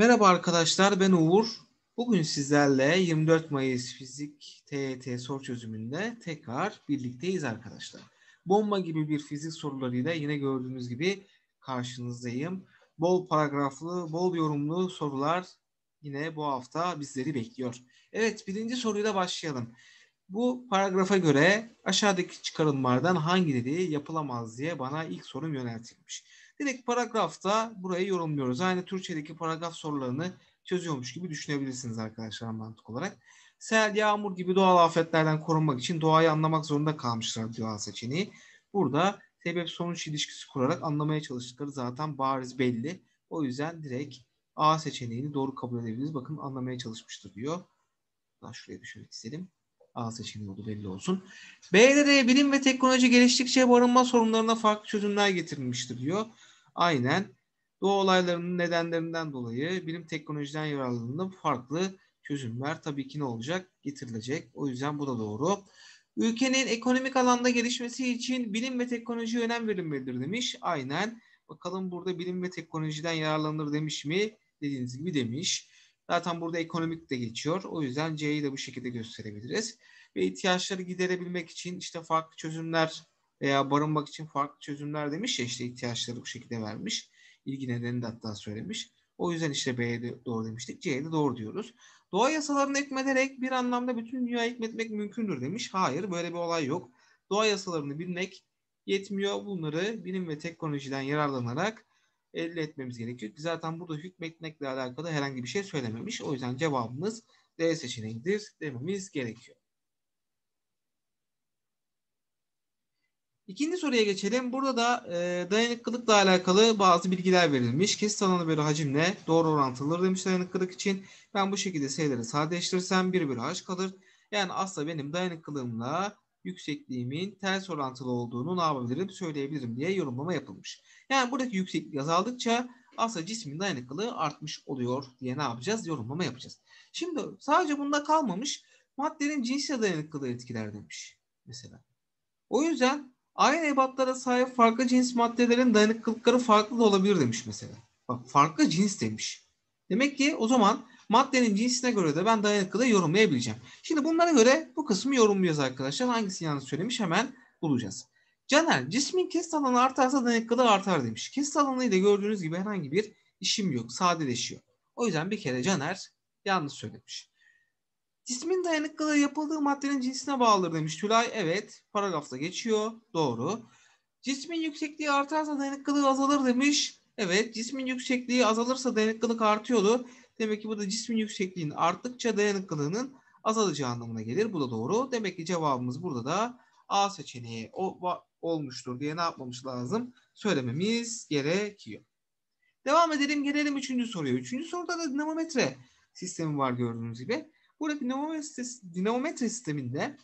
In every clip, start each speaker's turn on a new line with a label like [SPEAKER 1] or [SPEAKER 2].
[SPEAKER 1] Merhaba arkadaşlar ben Uğur. Bugün sizlerle 24 Mayıs Fizik TET e soru çözümünde tekrar birlikteyiz arkadaşlar. Bomba gibi bir fizik sorularıyla yine gördüğünüz gibi karşınızdayım. Bol paragraflı, bol yorumlu sorular yine bu hafta bizleri bekliyor. Evet birinci soruyla başlayalım. Bu paragrafa göre aşağıdaki çıkarımlardan hangileri yapılamaz diye bana ilk sorum yöneltilmiş. Direkt paragrafta burayı yorumluyoruz. Aynı Türkçedeki paragraf sorularını çözüyormuş gibi düşünebilirsiniz arkadaşlar mantık olarak. Sel, yağmur gibi doğal afetlerden korunmak için doğayı anlamak zorunda kalmışlar diyor A seçeneği. Burada sebep sonuç ilişkisi kurarak anlamaya çalıştıkları zaten bariz belli. O yüzden direkt A seçeneğini doğru kabul edebiliriz. Bakın anlamaya çalışmıştır diyor. Daha şuraya düşürmek istedim. A seçeneği oldu belli olsun. B'de de bilim ve teknoloji geliştikçe barınma sorunlarına farklı çözümler getirilmiştir diyor. Aynen doğa olaylarının nedenlerinden dolayı bilim teknolojiden yararlanıp farklı çözümler tabii ki ne olacak? Getirilecek. O yüzden bu da doğru. Ülkenin ekonomik alanda gelişmesi için bilim ve teknoloji önem verilmelidir demiş. Aynen. Bakalım burada bilim ve teknolojiden yararlanır demiş mi? Dediğiniz gibi demiş. Zaten burada ekonomik de geçiyor. O yüzden C'yi de bu şekilde gösterebiliriz. Ve ihtiyaçları giderebilmek için işte farklı çözümler veya barınmak için farklı çözümler demiş ya işte ihtiyaçları bu şekilde vermiş. İlgi nedenini de hatta söylemiş. O yüzden işte B'ye de doğru demiştik. C'ye de doğru diyoruz. Doğa yasalarını ekmederek bir anlamda bütün dünyayı hükmetmek mümkündür demiş. Hayır böyle bir olay yok. Doğa yasalarını bilmek yetmiyor. Bunları bilim ve teknolojiden yararlanarak elde etmemiz gerekiyor. Zaten burada hükmetmekle alakalı herhangi bir şey söylememiş. O yüzden cevabımız D seçeneğidir dememiz gerekiyor. İkinci soruya geçelim. Burada da e, dayanıklılıkla alakalı bazı bilgiler verilmiş. Kesit alanı bölü hacimle doğru orantılıdır demiş dayanıklılık için. Ben bu şekilde sayıları sadeleştirsem bir bir h kalır. Yani asla benim dayanıklılığımla yüksekliğimin ters orantılı olduğunu ne yapabilirim söyleyebilirim diye yorumlama yapılmış. Yani buradaki yükseklik azaldıkça asla cismin dayanıklılığı artmış oluyor diye ne yapacağız? Yorumlama yapacağız. Şimdi sadece bunda kalmamış maddenin cinsel dayanıklılığı etkiler demiş mesela. O yüzden Aynı ebatlara sahip farklı cins maddelerin dayanıklılıkları farklı da olabilir demiş mesela. Bak farklı cins demiş. Demek ki o zaman maddenin cinsine göre de ben dayanıklılığı yorumlayabileceğim. Şimdi bunlara göre bu kısmı yorumluyoruz arkadaşlar. Hangisini yanlış söylemiş hemen bulacağız. Caner, cismin kest alanı artarsa dayanıklılığı artar demiş. Kest alanıyla gördüğünüz gibi herhangi bir işim yok. Sadeleşiyor. O yüzden bir kere Caner yanlış söylemiş. Cismin dayanıklılığı yapıldığı maddenin cinsine bağlıdır demiş Tülay. Evet paragrafta geçiyor. Doğru. Cismin yüksekliği artarsa dayanıklılığı azalır demiş. Evet cismin yüksekliği azalırsa dayanıklılık artıyordu. Demek ki bu da cismin yüksekliğinin arttıkça dayanıklılığının azalacağı anlamına gelir. Bu da doğru. Demek ki cevabımız burada da A seçeneği o, olmuştur diye ne yapmamız lazım? Söylememiz gerekiyor. Devam edelim gelelim üçüncü soruya. Üçüncü soruda da dinamometre sistemi var gördüğünüz gibi. Burada dinamometre, dinamometre sisteminde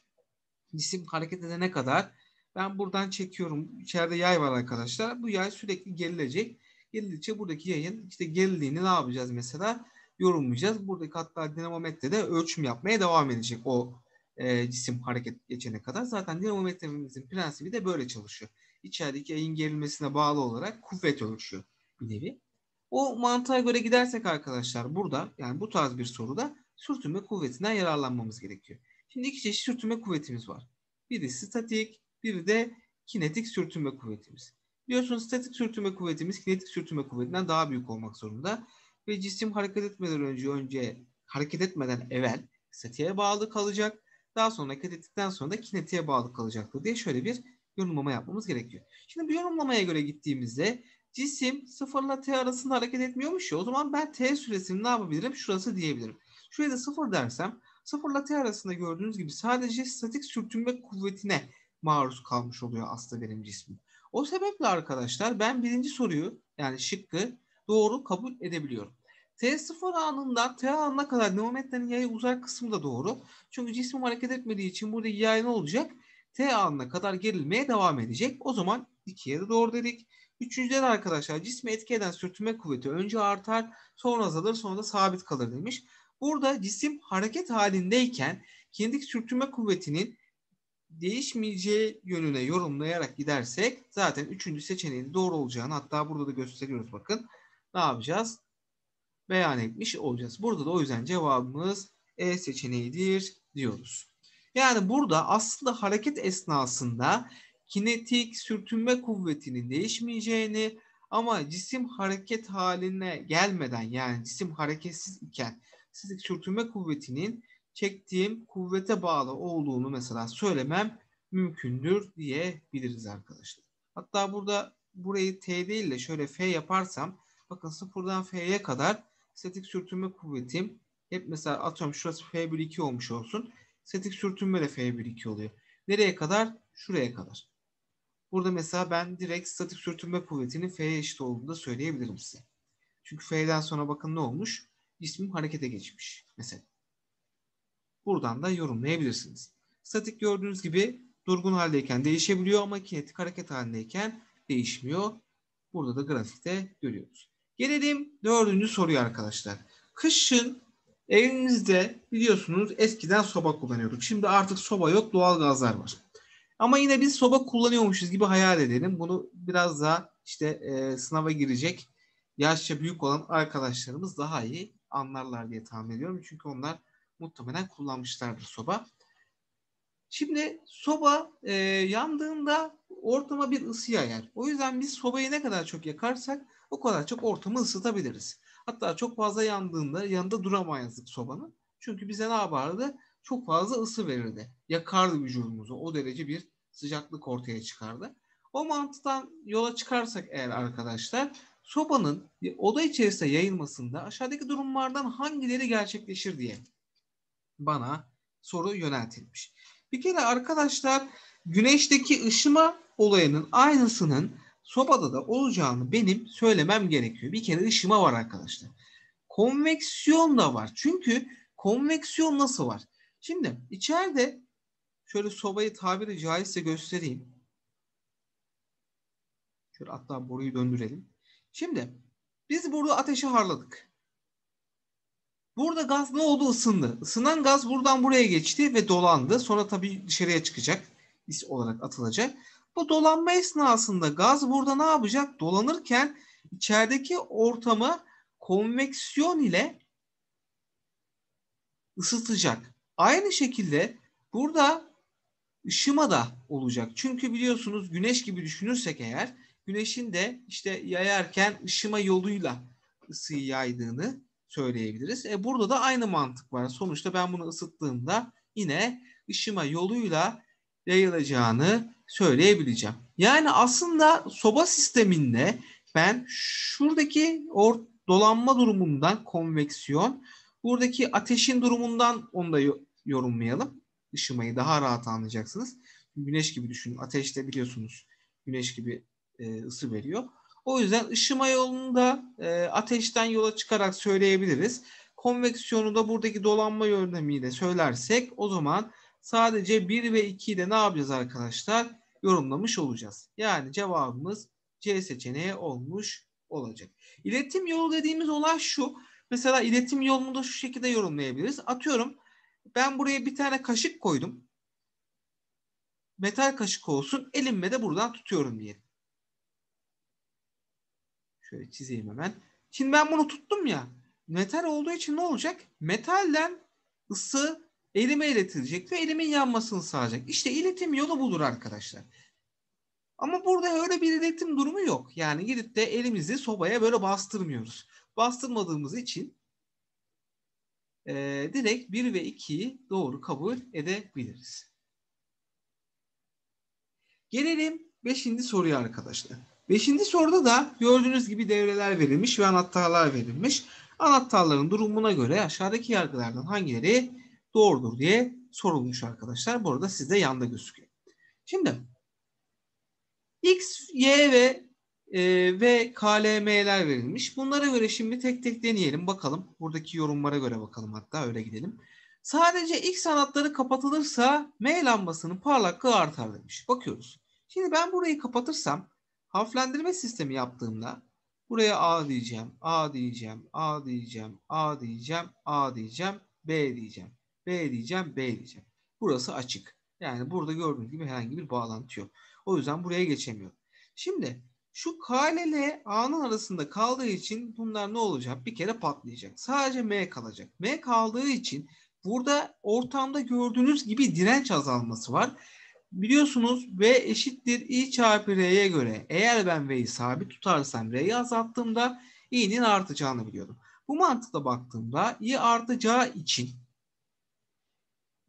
[SPEAKER 1] cisim hareket edene kadar ben buradan çekiyorum. İçeride yay var arkadaşlar. Bu yay sürekli gerilecek. Gerildikçe buradaki yayın işte gerildiğini ne yapacağız mesela? Yorumlayacağız. Buradaki hatta dinamometrede ölçüm yapmaya devam edecek o e, cisim hareket geçene kadar. Zaten dinamometremizin prensibi de böyle çalışıyor. İçerideki yayın gerilmesine bağlı olarak kuvvet ölçüyor bir nevi. O mantığa göre gidersek arkadaşlar burada yani bu tarz bir soruda sürtünme kuvvetinden yararlanmamız gerekiyor. Şimdi iki çeşit sürtünme kuvvetimiz var. Biri statik, biri de kinetik sürtünme kuvvetimiz. Biliyorsunuz statik sürtünme kuvvetimiz kinetik sürtünme kuvvetinden daha büyük olmak zorunda. Ve cisim hareket etmeden önce önce hareket etmeden evvel statiğe bağlı kalacak. Daha sonra hareket ettikten sonra da kinetiğe bağlı kalacaktır diye şöyle bir yorumlama yapmamız gerekiyor. Şimdi bu yorumlamaya göre gittiğimizde cisim sıfırla t arasında hareket etmiyormuş ya o zaman ben t süresini ne yapabilirim? Şurası diyebilirim. Şuraya da sıfır dersem sıfırla t arasında gördüğünüz gibi sadece statik sürtünme kuvvetine maruz kalmış oluyor hasta benim cismim. O sebeple arkadaşlar ben birinci soruyu yani şıkkı doğru kabul edebiliyorum. T0 anından T anına kadar neometrenin yayı uzak kısmı da doğru. Çünkü cismim hareket etmediği için burada yay ne olacak? T anına kadar gerilmeye devam edecek. O zaman 2'ye de doğru dedik. Üçüncüde de arkadaşlar cismi etki eden sürtünme kuvveti önce artar sonra azalır sonra da sabit kalır demiş. Burada cisim hareket halindeyken kinetik sürtünme kuvvetinin değişmeyeceği yönüne yorumlayarak gidersek zaten üçüncü seçeneğin doğru olacağını hatta burada da gösteriyoruz bakın. Ne yapacağız? Beyan etmiş olacağız. Burada da o yüzden cevabımız E seçeneğidir diyoruz. Yani burada aslında hareket esnasında kinetik sürtünme kuvvetinin değişmeyeceğini ama cisim hareket haline gelmeden yani cisim hareketsiz iken sizi sürtünme kuvvetinin çektiğim kuvvete bağlı olduğunu mesela söylemem mümkündür diyebiliriz arkadaşlar. Hatta burada burayı T değil de şöyle F yaparsam bakın sıfırdan F'ye kadar statik sürtünme kuvvetim hep mesela atıyorum şurası F bölü 2 olmuş olsun. Statik sürtünme de F bölü 2 oluyor. Nereye kadar? Şuraya kadar. Burada mesela ben direkt statik sürtünme kuvvetinin F'ye eşit olduğunu da söyleyebilirim size. Çünkü F'den sonra bakın ne olmuş? cismim harekete geçmiş mesela. Buradan da yorumlayabilirsiniz. Statik gördüğünüz gibi durgun haldeyken değişebiliyor ama kinetik hareket halindeyken değişmiyor. Burada da grafikte görüyoruz. Gelelim dördüncü soruya arkadaşlar. Kışın evimizde biliyorsunuz eskiden soba kullanıyorduk. Şimdi artık soba yok doğal gazlar var. Ama yine biz soba kullanıyormuşuz gibi hayal edelim. Bunu biraz daha işte e, sınava girecek yaşça büyük olan arkadaşlarımız daha iyi anlarlar diye tahmin ediyorum. Çünkü onlar muhtemelen kullanmışlardır soba. Şimdi soba e, yandığında ortama bir ısı yayar. O yüzden biz sobayı ne kadar çok yakarsak o kadar çok ortamı ısıtabiliriz. Hatta çok fazla yandığında yanında duramayızdık sobanın. Çünkü bize ne yapardı? Çok fazla ısı verirdi. Yakardı vücudumuzu. O derece bir sıcaklık ortaya çıkardı. O mantıktan yola çıkarsak eğer arkadaşlar sobanın oda içerisinde yayılmasında aşağıdaki durumlardan hangileri gerçekleşir diye bana soru yöneltilmiş. Bir kere arkadaşlar güneşteki ışıma olayının aynısının sobada da olacağını benim söylemem gerekiyor. Bir kere ışıma var arkadaşlar. Konveksiyon da var. Çünkü konveksiyon nasıl var? Şimdi içeride şöyle sobayı tabiri caizse göstereyim. Şöyle hatta boruyu döndürelim. Şimdi biz burada ateşi harladık. Burada gaz ne oldu? Isındı. Isınan gaz buradan buraya geçti ve dolandı. Sonra tabii dışarıya çıkacak. Is olarak atılacak. Bu dolanma esnasında gaz burada ne yapacak? Dolanırken içerideki ortamı konveksiyon ile ısıtacak. Aynı şekilde burada ışıma da olacak. Çünkü biliyorsunuz güneş gibi düşünürsek eğer güneşin de işte yayarken ışıma yoluyla ısıyı yaydığını söyleyebiliriz. E burada da aynı mantık var. Sonuçta ben bunu ısıttığımda yine ışıma yoluyla yayılacağını söyleyebileceğim. Yani aslında soba sisteminde ben şuradaki or dolanma durumundan konveksiyon, buradaki ateşin durumundan onu da yorumlayalım. Işımayı daha rahat anlayacaksınız. Güneş gibi düşünün. Ateşte biliyorsunuz güneş gibi e, ısı veriyor. O yüzden ışıma yolunda e, ateşten yola çıkarak söyleyebiliriz. Konveksiyonu da buradaki dolanma yöntemiyle söylersek o zaman sadece 1 ve 2'yi de ne yapacağız arkadaşlar? Yorumlamış olacağız. Yani cevabımız C seçeneği olmuş olacak. İletim yolu dediğimiz olay şu. Mesela iletim yolunu da şu şekilde yorumlayabiliriz. Atıyorum ben buraya bir tane kaşık koydum. Metal kaşık olsun. Elimle de buradan tutuyorum diyelim. Şöyle çizeyim hemen. Şimdi ben bunu tuttum ya. Metal olduğu için ne olacak? Metalden ısı elime iletilecek ve elimin yanmasını sağlayacak. İşte iletim yolu budur arkadaşlar. Ama burada öyle bir iletim durumu yok. Yani gidip de elimizi sobaya böyle bastırmıyoruz. Bastırmadığımız için e, direkt 1 ve 2'yi doğru kabul edebiliriz. Gelelim 5. soruya arkadaşlar. Beşinci soruda da gördüğünüz gibi devreler verilmiş ve anahtarlar verilmiş. Anahtarların durumuna göre aşağıdaki yargılardan hangileri doğrudur diye sorulmuş arkadaşlar. Bu arada sizde yanda gözüküyor. Şimdi X, Y ve e, ve KLM'ler verilmiş. Bunlara göre şimdi tek tek deneyelim bakalım. Buradaki yorumlara göre bakalım hatta öyle gidelim. Sadece X anahtarı kapatılırsa M lambasının parlaklığı artar demiş. Bakıyoruz. Şimdi ben burayı kapatırsam Harflendirme sistemi yaptığımda buraya A diyeceğim, A diyeceğim, A diyeceğim, A diyeceğim, A diyeceğim, B diyeceğim, B diyeceğim, B diyeceğim. Burası açık. Yani burada gördüğünüz gibi herhangi bir bağlantı yok. O yüzden buraya geçemiyorum. Şimdi şu K ile A'nın arasında kaldığı için bunlar ne olacak? Bir kere patlayacak. Sadece M kalacak. M kaldığı için burada ortamda gördüğünüz gibi direnç azalması var biliyorsunuz V eşittir i çarpı R'ye göre. Eğer ben V'yi sabit tutarsam R'yi azalttığımda i'nin artacağını biliyordum. Bu mantıkla baktığımda i artacağı için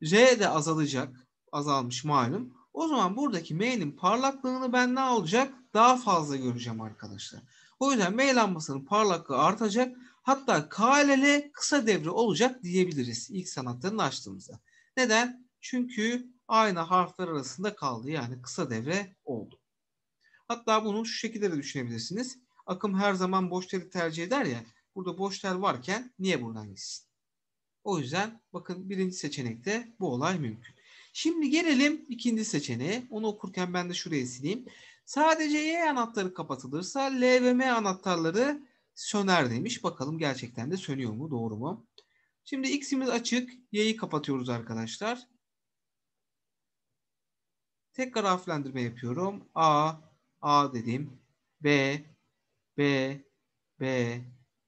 [SPEAKER 1] R de azalacak. Azalmış malum. O zaman buradaki M'nin parlaklığını ben ne olacak? Daha fazla göreceğim arkadaşlar. O yüzden M lambasının parlaklığı artacak. Hatta KLL kısa devre olacak diyebiliriz ilk sanatlarını açtığımızda. Neden? Çünkü aynı harfler arasında kaldı. Yani kısa devre oldu. Hatta bunu şu şekilde de düşünebilirsiniz. Akım her zaman boş teli tercih eder ya. Burada boş tel varken niye buradan gitsin? O yüzden bakın birinci seçenekte bu olay mümkün. Şimdi gelelim ikinci seçeneğe. Onu okurken ben de şuraya sileyim. Sadece Y anahtarı kapatılırsa L ve M anahtarları söner demiş. Bakalım gerçekten de sönüyor mu? Doğru mu? Şimdi X'imiz açık. Y'yi kapatıyoruz arkadaşlar. Tekrar harflendirme yapıyorum. A, A dedim. B, B, B,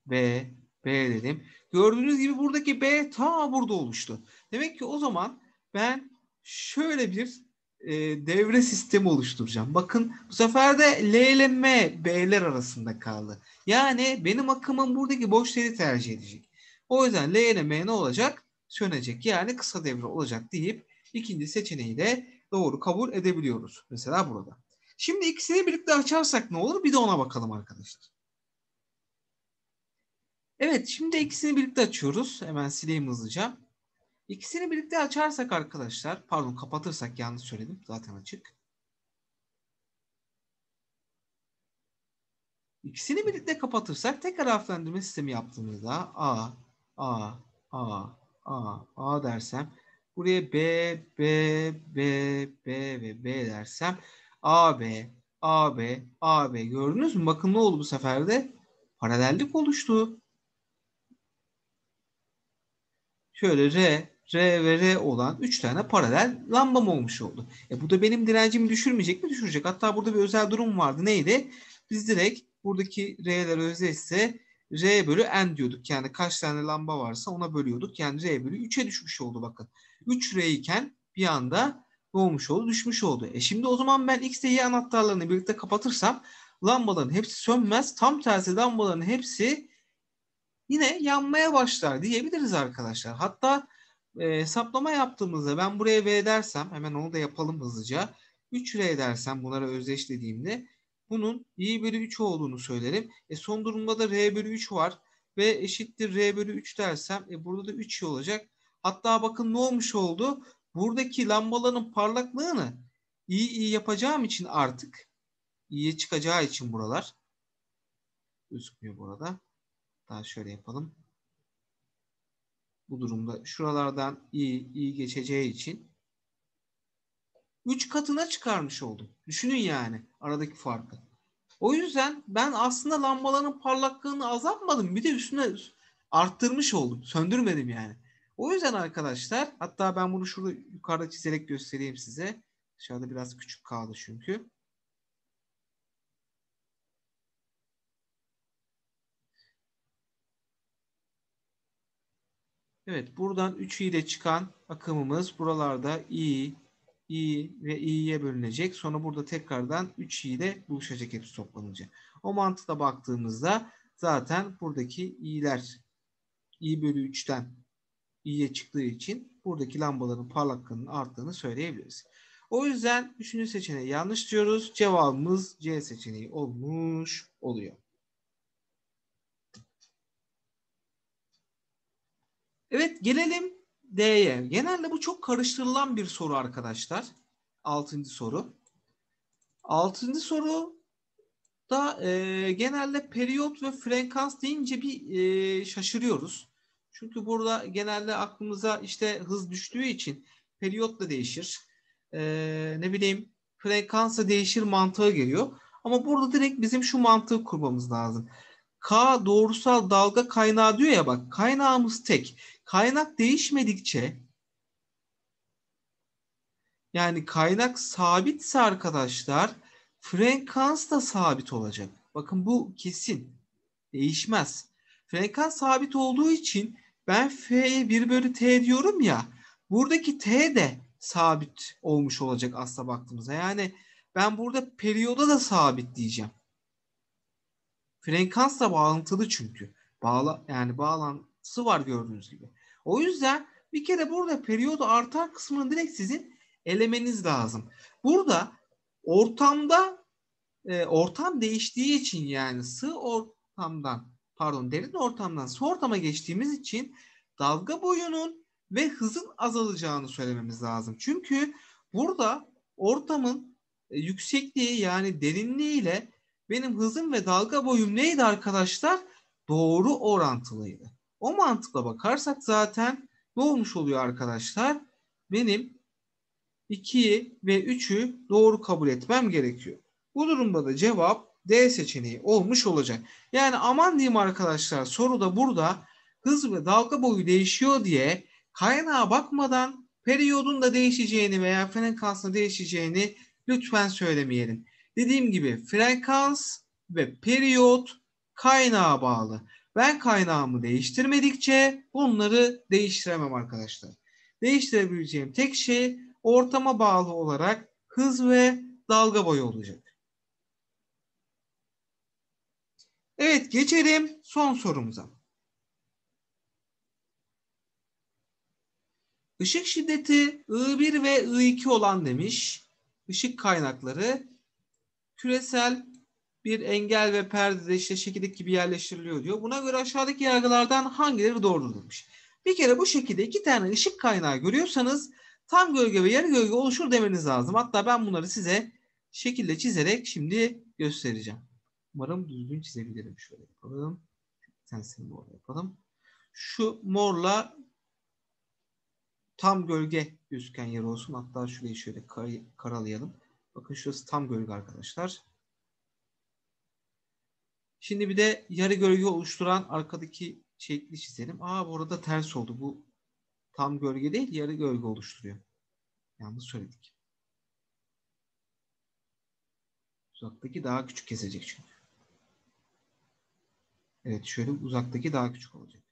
[SPEAKER 1] B, B dedim. Gördüğünüz gibi buradaki B ta burada oluştu. Demek ki o zaman ben şöyle bir e, devre sistemi oluşturacağım. Bakın bu sefer de L ile M B'ler arasında kaldı. Yani benim akımım buradaki boş tercih edecek. O yüzden L ile M ne olacak? Sönecek. Yani kısa devre olacak deyip ikinci seçeneği de doğru kabul edebiliyoruz. Mesela burada. Şimdi ikisini birlikte açarsak ne olur? Bir de ona bakalım arkadaşlar. Evet şimdi ikisini birlikte açıyoruz. Hemen sileyim hızlıca. İkisini birlikte açarsak arkadaşlar, pardon kapatırsak yanlış söyledim zaten açık. İkisini birlikte kapatırsak tekrar harflendirme sistemi yaptığımızda A, A, A, A, A dersem Buraya B, B, B, B ve B dersem A, B, A, B, A, B. Gördünüz mü? Bakın ne oldu bu sefer de? Paralellik oluştu. Şöyle R, R ve R olan 3 tane paralel lambam olmuş oldu. E bu da benim direncimi düşürmeyecek mi? Düşürecek. Hatta burada bir özel durum vardı. Neydi? Biz direkt buradaki R'ler özdeşse R bölü N diyorduk. Yani kaç tane lamba varsa ona bölüyorduk. Yani R bölü 3'e düşmüş oldu bakın. 3R iken bir anda ne olmuş oldu? Düşmüş oldu. E şimdi o zaman ben X ve Y anahtarlarını birlikte kapatırsam lambaların hepsi sönmez. Tam tersi lambaların hepsi yine yanmaya başlar diyebiliriz arkadaşlar. Hatta e, hesaplama yaptığımızda ben buraya V dersem hemen onu da yapalım hızlıca. 3R dersem bunlara özdeşlediğimde bunun i bölü 3 olduğunu söylerim. E son durumda da r bölü 3 var ve eşittir r bölü 3 dersem e burada da 3 olacak. Hatta bakın ne olmuş oldu? Buradaki lambaların parlaklığını iyi iyi yapacağım için artık iyiye çıkacağı için buralar gözükmüyor burada. Daha şöyle yapalım. Bu durumda şuralardan iyi iyi geçeceği için 3 katına çıkarmış oldum. Düşünün yani aradaki farkı. O yüzden ben aslında lambaların parlaklığını azaltmadım. Bir de üstüne arttırmış oldum. Söndürmedim yani. O yüzden arkadaşlar hatta ben bunu şurada yukarıda çizerek göstereyim size. Dışarıda biraz küçük kaldı çünkü. Evet buradan 3 ile çıkan akımımız buralarda i, i ve i'ye bölünecek. Sonra burada tekrardan 3 i ile buluşacak hepsi toplanınca. O mantıda baktığımızda zaten buradaki i'ler i bölü 3'ten i'ye çıktığı için buradaki lambaların parlaklığının arttığını söyleyebiliriz. O yüzden 3. seçeneği yanlış diyoruz. Cevabımız C seçeneği olmuş oluyor. Evet gelelim D'ye. Genelde bu çok karıştırılan bir soru arkadaşlar. Altıncı soru. Altıncı soru da e, genelde periyot ve frekans deyince bir e, şaşırıyoruz. Çünkü burada genelde aklımıza işte hız düştüğü için periyot da değişir. E, ne bileyim frekansa değişir mantığı geliyor. Ama burada direkt bizim şu mantığı kurmamız lazım. K doğrusal dalga kaynağı diyor ya bak kaynağımız tek. Kaynak değişmedikçe yani kaynak sabitse arkadaşlar frekans da sabit olacak. Bakın bu kesin. Değişmez. Frekans sabit olduğu için ben F'ye 1 bölü T diyorum ya. Buradaki T de sabit olmuş olacak asla baktığımızda. Yani ben burada periyoda da sabit diyeceğim frekansla bağlantılı çünkü. Bağla, yani bağlantısı var gördüğünüz gibi. O yüzden bir kere burada periyodu artan kısmını direkt sizin elemeniz lazım. Burada ortamda e, ortam değiştiği için yani sığ ortamdan pardon derin ortamdan su ortama geçtiğimiz için dalga boyunun ve hızın azalacağını söylememiz lazım. Çünkü burada ortamın e, yüksekliği yani derinliği ile benim hızım ve dalga boyum neydi arkadaşlar? Doğru orantılıydı. O mantıkla bakarsak zaten ne olmuş oluyor arkadaşlar? Benim 2'yi ve 3'ü doğru kabul etmem gerekiyor. Bu durumda da cevap D seçeneği olmuş olacak. Yani aman diyeyim arkadaşlar soruda burada hız ve dalga boyu değişiyor diye kaynağa bakmadan periyodun da değişeceğini veya frekansın değişeceğini lütfen söylemeyelim. Dediğim gibi frekans ve periyot kaynağa bağlı. Ben kaynağımı değiştirmedikçe bunları değiştiremem arkadaşlar. Değiştirebileceğim tek şey ortama bağlı olarak hız ve dalga boyu olacak. Evet geçelim son sorumuza. Işık şiddeti I1 ve I2 olan demiş. Işık kaynakları küresel bir engel ve perdede işte şekildeki gibi yerleştiriliyor diyor. Buna göre aşağıdaki yargılardan hangileri doğrudurmuş? Bir kere bu şekilde iki tane ışık kaynağı görüyorsanız tam gölge ve yarı gölge oluşur demeniz lazım. Hatta ben bunları size şekilde çizerek şimdi göstereceğim. Umarım düzgün çizebilirim. Şöyle yapalım. Sensin mor yapalım. Şu morla tam gölge gözüken yer olsun. Hatta şurayı şöyle kar karalayalım. Bakın şurası tam gölge arkadaşlar. Şimdi bir de yarı gölge oluşturan arkadaki şekli çizelim. Aa bu arada ters oldu. Bu tam gölge değil yarı gölge oluşturuyor. Yanlış söyledik. Uzaktaki daha küçük kesecek çünkü. Evet şöyle uzaktaki daha küçük olacak.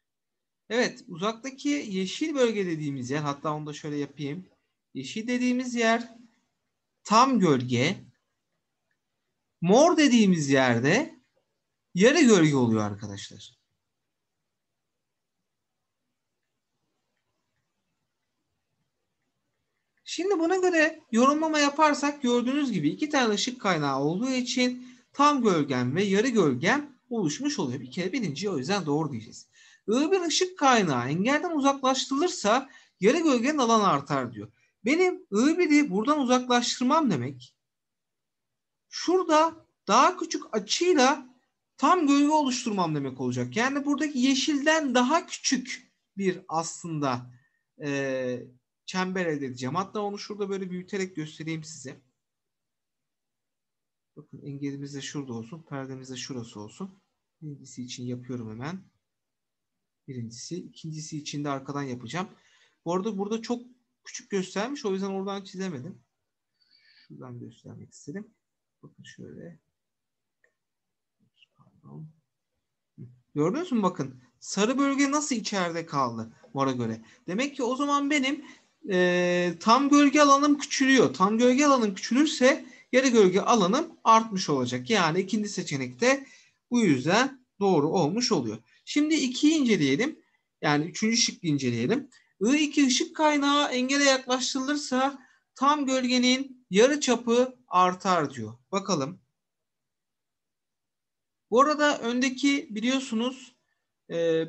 [SPEAKER 1] Evet uzaktaki yeşil bölge dediğimiz yer hatta onu da şöyle yapayım. Yeşil dediğimiz yer tam gölge. Mor dediğimiz yerde yarı gölge oluyor arkadaşlar. Şimdi buna göre yorumlama yaparsak gördüğünüz gibi iki tane ışık kaynağı olduğu için tam gölgem ve yarı gölgem oluşmuş oluyor. Bir kere birinci o yüzden doğru diyeceğiz. I1 ışık kaynağı engelden uzaklaştırılırsa yarı gölgenin alanı artar diyor. Benim i buradan uzaklaştırmam demek şurada daha küçük açıyla tam gölge oluşturmam demek olacak. Yani buradaki yeşilden daha küçük bir aslında e, çember elde edeceğim. Hatta onu şurada böyle büyüterek göstereyim size. Bakın engelimiz de şurada olsun. Perdemiz de şurası olsun. Birincisi için yapıyorum hemen. Birincisi. ikincisi için de arkadan yapacağım. Bu arada burada çok küçük göstermiş. O yüzden oradan çizemedim. Şuradan göstermek istedim. Bakın şöyle. Pardon. Gördünüz mü bakın. Sarı bölge nasıl içeride kaldı mora göre. Demek ki o zaman benim e, tam gölge alanım küçülüyor. Tam gölge alanım küçülürse yarı gölge alanım artmış olacak. Yani ikinci seçenekte bu yüzden doğru olmuş oluyor. Şimdi 2'yi inceleyelim. Yani üçüncü şıkkı inceleyelim. I2 ışık kaynağı engele yaklaştırılırsa tam gölgenin yarı çapı artar diyor. Bakalım. Bu arada öndeki biliyorsunuz e,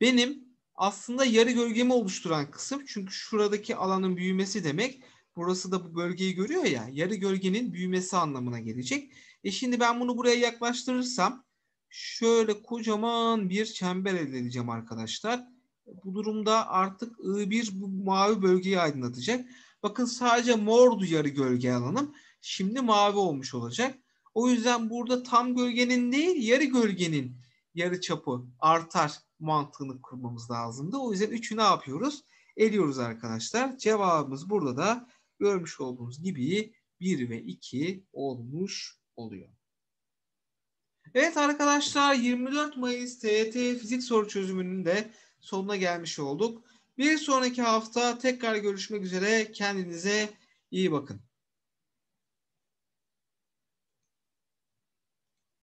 [SPEAKER 1] benim aslında yarı gölgemi oluşturan kısım. Çünkü şuradaki alanın büyümesi demek. Burası da bu bölgeyi görüyor ya. Yarı gölgenin büyümesi anlamına gelecek. E şimdi ben bunu buraya yaklaştırırsam şöyle kocaman bir çember elde edeceğim arkadaşlar. Bu durumda artık I1 bu mavi bölgeyi aydınlatacak. Bakın sadece mor duyarı gölge alanım şimdi mavi olmuş olacak. O yüzden burada tam gölgenin değil yarı gölgenin yarı çapı artar mantığını kurmamız lazımdı. O yüzden 3'ü ne yapıyoruz? Eliyoruz arkadaşlar. Cevabımız burada da görmüş olduğunuz gibi 1 ve 2 olmuş oluyor. Evet arkadaşlar 24 Mayıs TET fizik soru çözümünün de sonuna gelmiş olduk. Bir sonraki hafta tekrar görüşmek üzere. Kendinize iyi bakın.